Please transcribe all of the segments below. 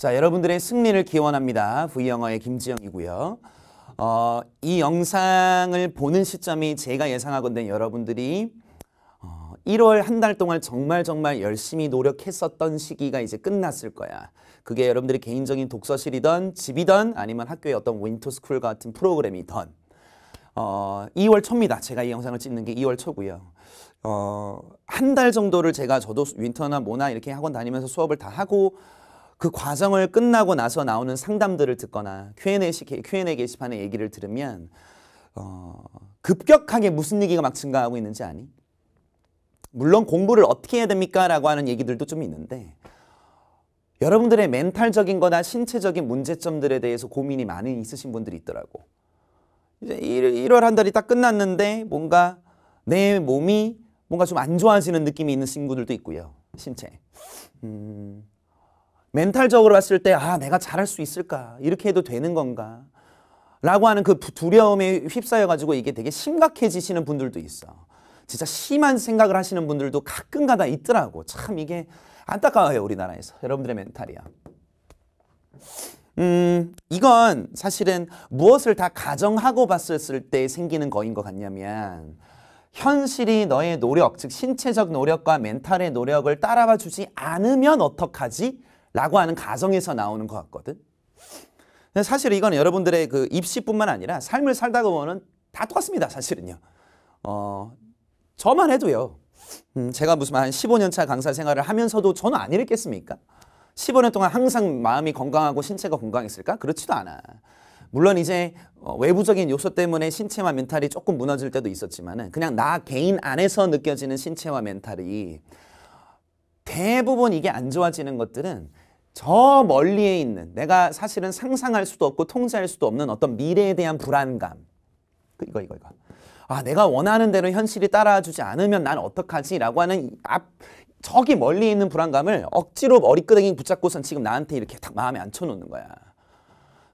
자, 여러분들의 승리를 기원합니다. V영어의 김지영이고요. 어, 이 영상을 보는 시점이 제가 예상하건데 여러분들이 어, 1월 한 달 동안 정말 정말 열심히 노력했었던 시기가 이제 끝났을 거야. 그게 여러분들이 개인적인 독서실이던 집이던 아니면 학교의 어떤 윈터스쿨 같은 프로그램이던 어, 2월 초입니다. 제가 이 영상을 찍는 게 2월 초고요. 어, 한 달 정도를 제가 저도 윈터나 뭐나 이렇게 학원 다니면서 수업을 다 하고 그 과정을 끝나고 나서 나오는 상담들을 듣거나 Q&A, Q&A 게시판의 얘기를 들으면 어, 급격하게 무슨 얘기가 막 증가하고 있는지 아니? 물론 공부를 어떻게 해야 됩니까? 라고 하는 얘기들도 좀 있는데 여러분들의 멘탈적인 거나 신체적인 문제점들에 대해서 고민이 많이 있으신 분들이 있더라고. 이제 1, 월한 달이 딱 끝났는데 뭔가 내 몸이 뭔가 좀 안 좋아지는 느낌이 있는 친구들도 있고요. 신체. 음, 멘탈적으로 봤을 때, 아, 내가 잘할 수 있을까? 이렇게 해도 되는 건가? 라고 하는 그 두려움에 휩싸여가지고 이게 되게 심각해지시는 분들도 있어. 진짜 심한 생각을 하시는 분들도 가끔 가다 있더라고. 참 이게 안타까워요, 우리나라에서. 여러분들의 멘탈이야. 음, 이건 사실은 무엇을 다 가정하고 봤을 때 생기는 거인 것 같냐면, 현실이 너의 노력, 즉 신체적 노력과 멘탈의 노력을 따라와 주지 않으면 어떡하지? 라고 하는 가정에서 나오는 것 같거든. 사실 이건 여러분들의 그 입시뿐만 아니라 삶을 살다 보면다 똑같습니다. 사실은요. 어, 저만 해도요. 음, 제가 무슨 한 15년차 강사 생활을 하면서도 저는 안 이랬겠습니까? 15년 동안 항상 마음이 건강하고 신체가 건강했을까? 그렇지도 않아. 물론 이제 어, 외부적인 요소 때문에 신체와 멘탈이 조금 무너질 때도 있었지만 그냥 나 개인 안에서 느껴지는 신체와 멘탈이 대부분 이게 안 좋아지는 것들은 저 멀리에 있는 내가 사실은 상상할 수도 없고 통제할 수도 없는 어떤 미래에 대한 불안감. 그 이거 이거 이거. 아 내가 원하는 대로 현실이 따라주지 않으면 난 어떡하지라고 하는 앞 저기 멀리 있는 불안감을 억지로 머리끄덩이 붙잡고선 지금 나한테 이렇게 딱 마음에 앉혀놓는 거야.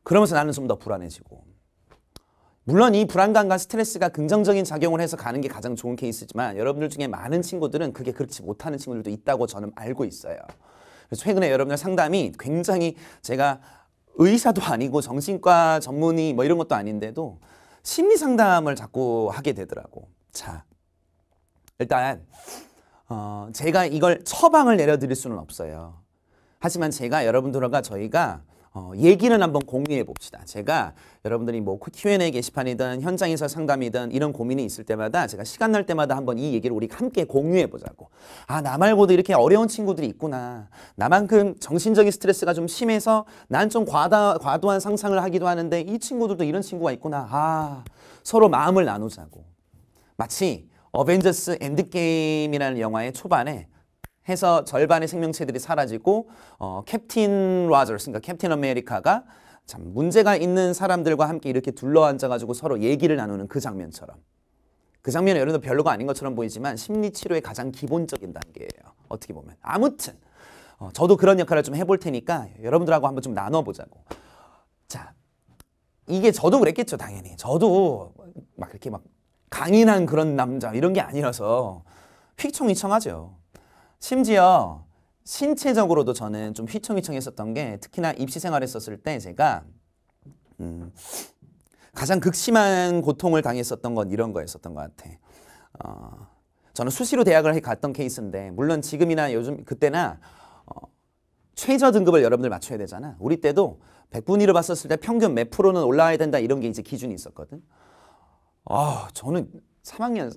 그러면서 나는 좀 더 불안해지고. 물론 이 불안감과 스트레스가 긍정적인 작용을 해서 가는 게 가장 좋은 케이스지만 여러분들 중에 많은 친구들은 그게 그렇지 못하는 친구들도 있다고 저는 알고 있어요. 최근에 여러분들 상담이 굉장히 제가 의사도 아니고 정신과 전문의 뭐 이런 것도 아닌데도 심리 상담을 자꾸 하게 되더라고. 자, 일단 어, 제가 이걸 처방을 내려드릴 수는 없어요. 하지만 제가 여러분들과 저희가 어, 얘기는 한번 공유해 봅시다. 제가 여러분들이 뭐 그 Q&A 게시판이든 현장에서 상담이든 이런 고민이 있을 때마다 제가 시간 날 때마다 한번 이 얘기를 우리 함께 공유해 보자고. 아, 나 말고도 이렇게 어려운 친구들이 있구나. 나만큼 정신적인 스트레스가 좀 심해서 난 좀 과다, 과도한 상상을 하기도 하는데 이 친구들도 이런 친구가 있구나. 아, 서로 마음을 나누자고. 마치 어벤져스 엔드게임이라는 영화의 초반에 해서 절반의 생명체들이 사라지고 어, 캡틴 로저스 그러니까 캡틴 아메리카가 참 문제가 있는 사람들과 함께 이렇게 둘러앉아 가지고 서로 얘기를 나누는 그 장면처럼 그 장면은 여러분 별로가 아닌 것처럼 보이지만 심리 치료의 가장 기본적인 단계예요. 어떻게 보면 아무튼 어, 저도 그런 역할을 좀 해볼 테니까 여러분들하고 한번 좀 나눠보자고. 자, 이게 저도 그랬겠죠, 당연히. 저도 막 이렇게 막 강인한 그런 남자 이런 게 아니라서 휘청휘청하죠. 심지어 신체적으로도 저는 좀 휘청휘청했었던 게 특히나 입시 생활했었을 때 제가 음, 가장 극심한 고통을 당했었던 건 이런 거였었던 것 같아. 어, 저는 수시로 대학을 갔던 케이스인데 물론 지금이나 요즘 그때나 어, 최저 등급을 여러분들 맞춰야 되잖아. 우리 때도 백분위로 봤었을 때 평균 몇 프로는 올라와야 된다 이런 게 이제 기준이 있었거든. 아, 저는 3학년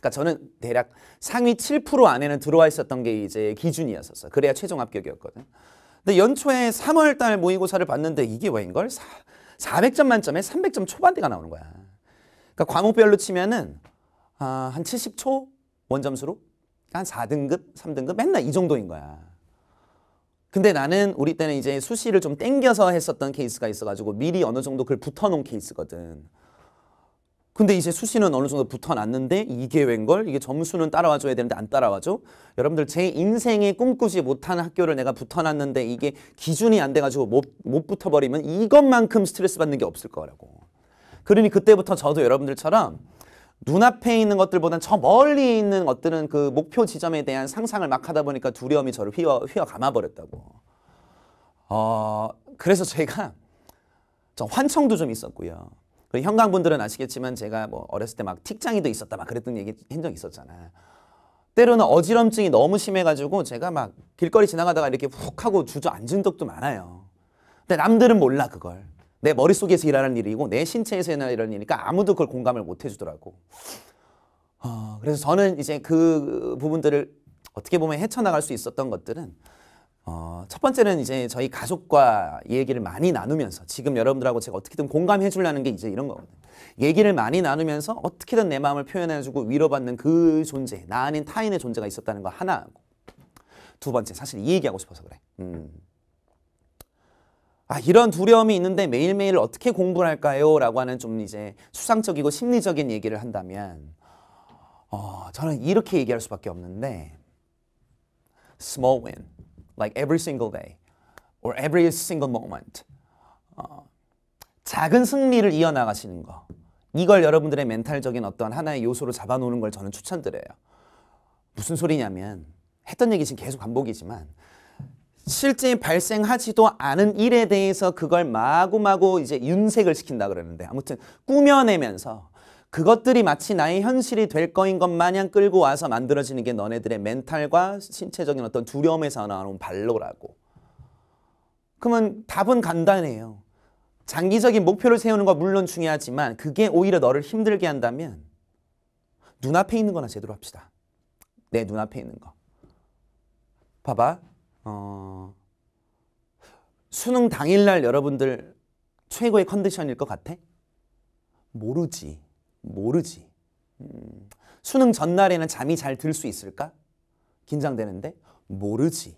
그러니까 저는 대략 상위 7% 안에는 들어와 있었던 게 이제 기준이었었어. 그래야 최종 합격이었거든. 근데 연초에 3월 달 모의고사를 봤는데 이게 왜인걸? 400점 만점에 300점 초반대가 나오는 거야. 그러니까 과목별로 치면은 아, 한 70초 원점수로 한 4등급, 3등급 맨날 이 정도인 거야. 근데 나는 우리 때는 이제 수시를 좀 땡겨서 했었던 케이스가 있어가지고 미리 어느 정도 그 붙어놓은 케이스거든. 근데 이제 수시는 어느 정도 붙어놨는데 이게 웬걸? 이게 점수는 따라와줘야 되는데 안 따라와줘? 여러분들 제 인생에 꿈꾸지 못한 학교를 내가 붙어놨는데 이게 기준이 안 돼가지고 못, 못 붙어버리면 이것만큼 스트레스 받는 게 없을 거라고. 그러니 그때부터 저도 여러분들처럼 눈앞에 있는 것들보단 저 멀리 있는 것들은 그 목표 지점에 대한 상상을 막 하다 보니까 두려움이 저를 휘어, 휘어 감아버렸다고. 어, 그래서 제가 저 환청도 좀 있었고요. 그 현강 분들은 아시겠지만 제가 뭐 어렸을 때 막 틱장이도 있었다 막 그랬던 얘기 한적 있었잖아. 때로는 어지럼증이 너무 심해가지고 제가 막 길거리 지나가다가 이렇게 훅 하고 주저앉은 적도 많아요. 근데 남들은 몰라 그걸. 내 머릿속에서 일하는 일이고 내 신체에서 일하는 일이니까 아무도 그걸 공감을 못 해주더라고. 어, 그래서 저는 이제 그 부분들을 어떻게 보면 헤쳐나갈 수 있었던 것들은 어, 첫 번째는 이제 저희 가족과 얘기를 많이 나누면서 지금 여러분들하고 제가 어떻게든 공감해 주려는 게 이제 이런 거거든요. 얘기를 많이 나누면서 어떻게든 내 마음을 표현해주고 위로받는 그 존재, 나 아닌 타인의 존재가 있었다는 거 하나고 두 번째, 사실 이 얘기하고 싶어서 그래. 음. 아, 이런 두려움이 있는데 매일매일 어떻게 공부를 할까요? 라고 하는 좀 이제 추상적이고 심리적인 얘기를 한다면 어, 저는 이렇게 얘기할 수밖에 없는데 small win. like every single day or every single moment. 어, 작은 승리를 이어나가시는 거. 이걸 여러분들의 멘탈적인 어떤 하나의 요소로 잡아놓는 걸 저는 추천드려요. 무슨 소리냐면 했던 얘기 지금 계속 반복이지만 실제 발생하지도 않은 일에 대해서 그걸 마구마구 이제 윤색을 시킨다 그러는데 아무튼 꾸며내면서 그것들이 마치 나의 현실이 될 거인 것 마냥 끌고 와서 만들어지는 게 너네들의 멘탈과 신체적인 어떤 두려움에서 나오는 발로라고. 그러면 답은 간단해요. 장기적인 목표를 세우는 건 물론 중요하지만 그게 오히려 너를 힘들게 한다면 눈앞에 있는 거나 제대로 합시다. 내 눈앞에 있는 거. 봐봐. 어... 수능 당일날 여러분들 최고의 컨디션일 것 같아? 모르지. 모르지. 음, 수능 전날에는 잠이 잘 들 수 있을까? 긴장되는데 모르지.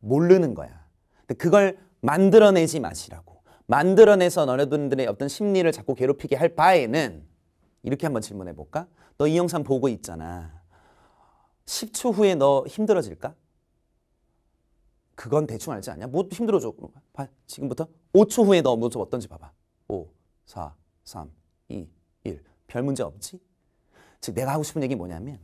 모르는 거야. 근데 그걸 만들어내지 마시라고. 만들어내서 너네들의 어떤 심리를 자꾸 괴롭히게 할 바에는 이렇게 한번 질문해 볼까? 너 이 영상 보고 있잖아. 10초 후에 너 힘들어질까? 그건 대충 알지 않냐? 뭐 힘들어져. 지금부터 5초 후에 너 모습 어떤지 봐봐. 5, 4, 3, 2, 1. 별 문제 없지? 즉 내가 하고 싶은 얘기 뭐냐면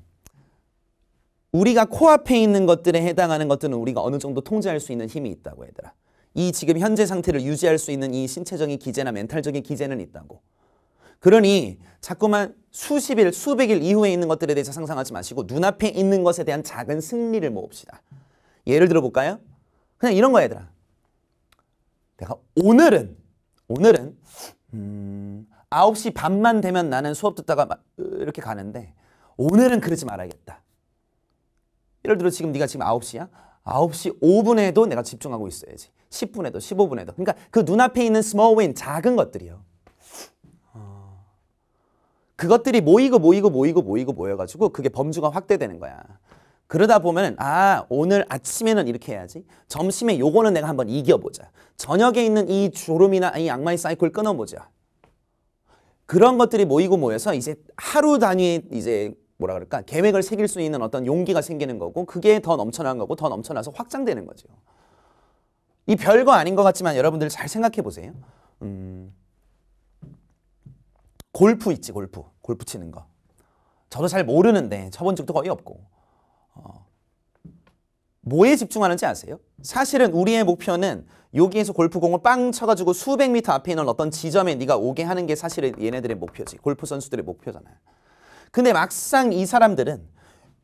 우리가 코앞에 있는 것들에 해당하는 것들은 우리가 어느 정도 통제할 수 있는 힘이 있다고 얘들아. 이 지금 현재 상태를 유지할 수 있는 이 신체적인 기제나 멘탈적인 기제는 있다고. 그러니 자꾸만 수십 일, 수백 일 이후에 있는 것들에 대해서 상상하지 마시고 눈앞에 있는 것에 대한 작은 승리를 모읍시다. 예를 들어볼까요? 그냥 이런 거 얘들아. 내가 오늘은 오늘은 음, 9시 반만 되면 나는 수업 듣다가 이렇게 가는데 오늘은 그러지 말아야겠다. 예를 들어 지금 네가 지금 9시야? 9시 5분에도 내가 집중하고 있어야지. 10분에도 15분에도. 그러니까 그 눈앞에 있는 스 m a l 작은 것들이요. 어. 그것들이 모이고 모이고 모이고 모이고 모여가지고 그게 범주가 확대되는 거야. 그러다 보면 아 오늘 아침에는 이렇게 해야지 점심에 요거는 내가 한번 이겨보자 저녁에 있는 이 졸음이나 이 악마의 사이클 끊어보자 그런 것들이 모이고 모여서 이제 하루 단위 이제 뭐라 그럴까 계획을 새길 수 있는 어떤 용기가 생기는 거고 그게 더 넘쳐난 거고 더 넘쳐나서 확장되는 거죠. 이 별거 아닌 것 같지만 여러분들 잘 생각해 보세요. 음, 골프 있지 골프 골프 치는 거 저도 잘 모르는데 쳐본 적도 거의 없고 어, 뭐에 집중하는지 아세요? 사실은 우리의 목표는 여기에서 골프공을 빵 쳐가지고 수백 미터 앞에 있는 어떤 지점에 네가 오게 하는 게 사실은 얘네들의 목표지. 골프 선수들의 목표잖아요. 근데 막상 이 사람들은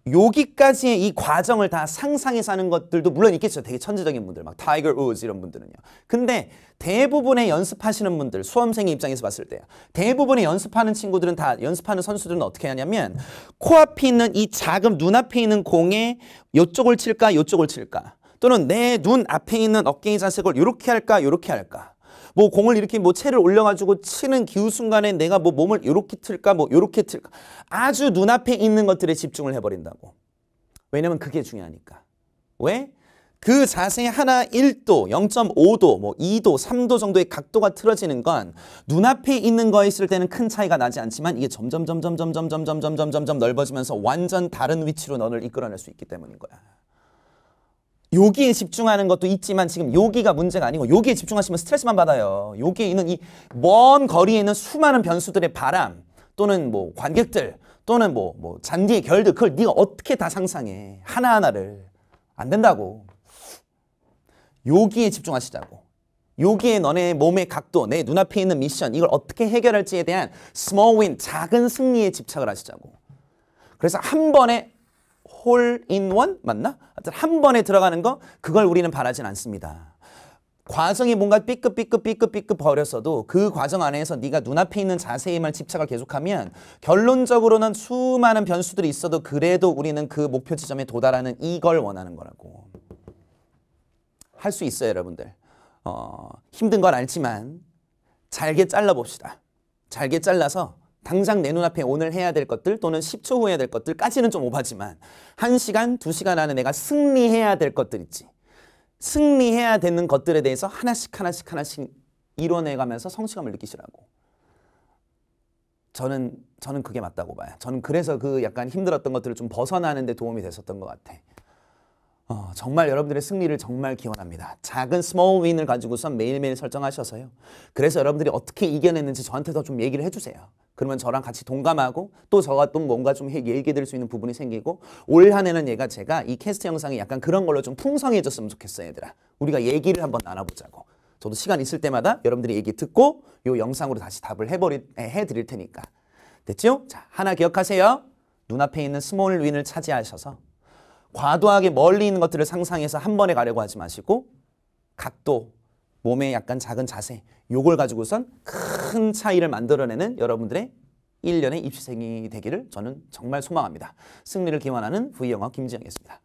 여기까지의 이 과정을 다 상상해서 하는 것들도 물론 있겠죠. 되게 천재적인 분들, 막 타이거 우즈 이런 분들은요. 근데 대부분의 연습하시는 분들, 수험생의 입장에서 봤을 때요. 대부분의 연습하는 친구들은 다, 연습하는 선수들은 어떻게 하냐면 코앞에 있는 이 작은 눈앞에 있는 공에 이쪽을 칠까, 이쪽을 칠까. 또는 내 눈 앞에 있는 어깨의 자세을 이렇게 할까, 이렇게 할까. 뭐 공을 이렇게 뭐 채를 올려가지고 치는 기후 순간에 내가 뭐 몸을 요렇게 틀까 뭐 요렇게 틀까 아주 눈앞에 있는 것들에 집중을 해버린다고. 왜냐면 그게 중요하니까. 왜? 그 자세 하나 1도, 0.5도, 뭐 2도, 3도 정도의 각도가 틀어지는 건 눈앞에 있는 거에 있을 때는 큰 차이가 나지 않지만 이게 점점 점점 점점 점점 점점 점점 넓어지면서 완전 다른 위치로 너를 이끌어낼 수 있기 때문인 거야. 여기에 집중하는 것도 있지만 지금 여기가 문제가 아니고 여기에 집중하시면 스트레스만 받아요. 여기에 는이 먼 거리에 있는 수많은 변수들의 바람 또는 뭐 관객들 또는 뭐, 뭐 잔디의 결들 그걸 네가 어떻게 다 상상해. 하나하나를. 안 된다고. 여기에 집중하시자고. 여기에 너네 몸의 각도, 내 눈앞에 있는 미션 이걸 어떻게 해결할지에 대한 s m a 작은 승리에 집착을 하시자고. 그래서 한 번에 홀인원 맞나? 한 번에 들어가는 거 그걸 우리는 바라진 않습니다. 과정이 뭔가 삐끗 삐끗 삐끗 삐끗 버렸어도 그 과정 안에서 네가 눈앞에 있는 자세히만 집착을 계속하면 결론적으로는 수많은 변수들이 있어도 그래도 우리는 그 목표 지점에 도달하는 이걸 원하는 거라고. 할 수 있어요 여러분들. 어, 힘든 건 알지만 잘게 잘라봅시다. 잘게 잘라서 당장 내 눈앞에 오늘 해야 될 것들 또는 10초 후에 해야 될 것들까지는 좀 오바지만 1시간, 2시간 안에 내가 승리해야 될 것들 있지. 승리해야 되는 것들에 대해서 하나씩 하나씩 하나씩 이뤄내가면서 성취감을 느끼시라고. 저는 저는 그게 맞다고 봐요. 저는 그래서 그 약간 힘들었던 것들을 좀 벗어나는 데 도움이 됐었던 것 같아. 어, 정말 여러분들의 승리를 정말 기원합니다. 작은 스몰 윈을 가지고선 매일매일 설정하셔서요. 그래서 여러분들이 어떻게 이겨냈는지 저한테 도좀 얘기를 해주세요. 그러면 저랑 같이 동감하고 또 저가 또 뭔가 좀 얘기해 수 있는 부분이 생기고 올 한 해는 얘가 제가 이 캐스트 영상이 약간 그런 걸로 좀 풍성해졌으면 좋겠어요, 얘들아. 우리가 얘기를 한번 나눠보자고. 저도 시간 있을 때마다 여러분들이 얘기 듣고 이 영상으로 다시 답을 해버리, 해드릴 테니까. 됐죠? 자, 하나 기억하세요. 눈앞에 있는 스몰 윈을 차지하셔서 과도하게 멀리 있는 것들을 상상해서 한 번에 가려고 하지 마시고 각도, 몸의 약간 작은 자세 요걸 가지고선 큰 차이를 만들어내는 여러분들의 1년의 입시생이 되기를 저는 정말 소망합니다. 승리를 기원하는 V영어 김지영이었습니다.